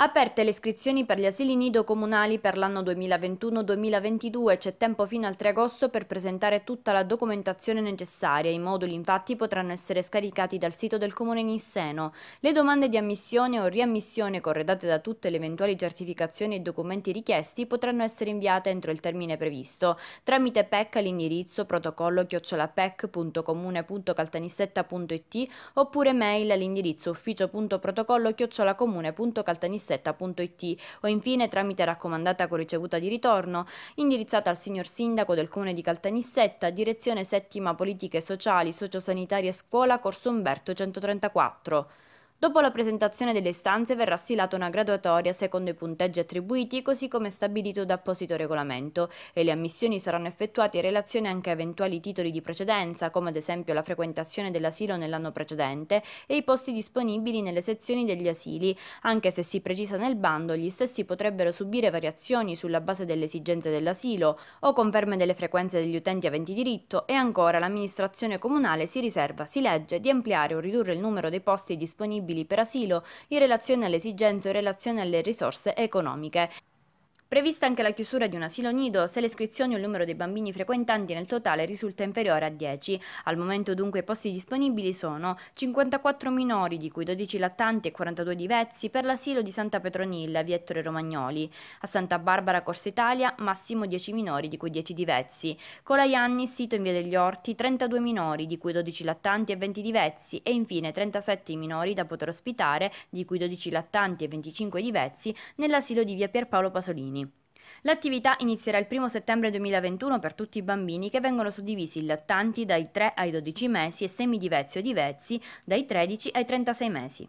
Aperte le iscrizioni per gli asili nido comunali per l'anno 2021-2022, c'è tempo fino al 3 agosto per presentare tutta la documentazione necessaria. I moduli infatti potranno essere scaricati dal sito del Comune Nisseno. Le domande di ammissione o riammissione corredate da tutte le eventuali certificazioni e documenti richiesti potranno essere inviate entro il termine previsto tramite PEC all'indirizzo protocollo chiocciolapec.comune.caltanissetta.it oppure mail all'indirizzo ufficio.protocollo chiocciolacomune.caltanissetta.it cassetta.it o infine tramite raccomandata con ricevuta di ritorno indirizzata al signor Sindaco del Comune di Caltanissetta, direzione settima Politiche Sociali, Sociosanitarie e Scuola, Corso Umberto 134. Dopo la presentazione delle istanze verrà stilata una graduatoria secondo i punteggi attribuiti così come stabilito da apposito regolamento e le ammissioni saranno effettuate in relazione anche a eventuali titoli di precedenza come ad esempio la frequentazione dell'asilo nell'anno precedente e i posti disponibili nelle sezioni degli asili, anche se si precisa nel bando gli stessi potrebbero subire variazioni sulla base delle esigenze dell'asilo o conferme delle frequenze degli utenti aventi diritto e ancora l'amministrazione comunale si riserva, si legge, di ampliare o ridurre il numero dei posti disponibili disponibili per asilo in relazione alle esigenze o in relazione alle risorse economiche. Prevista anche la chiusura di un asilo nido se le iscrizioni o il numero dei bambini frequentanti nel totale risulta inferiore a 10. Al momento dunque i posti disponibili sono 54 minori, di cui 12 lattanti e 42 diversi, per l'asilo di Santa Petronilla, via Ettore Romagnoli. A Santa Barbara, Corsa Italia, massimo 10 minori, di cui 10 diversi. Colaianni, sito in via degli Orti, 32 minori, di cui 12 lattanti e 20 diversi, e infine 37 minori da poter ospitare, di cui 12 lattanti e 25 diversi, nell'asilo di via Pierpaolo Pasolini. L'attività inizierà il 1 settembre 2021 per tutti i bambini che vengono suddivisi in lattanti dai 3 ai 12 mesi e semi di o di vezzi dai 13 ai 36 mesi.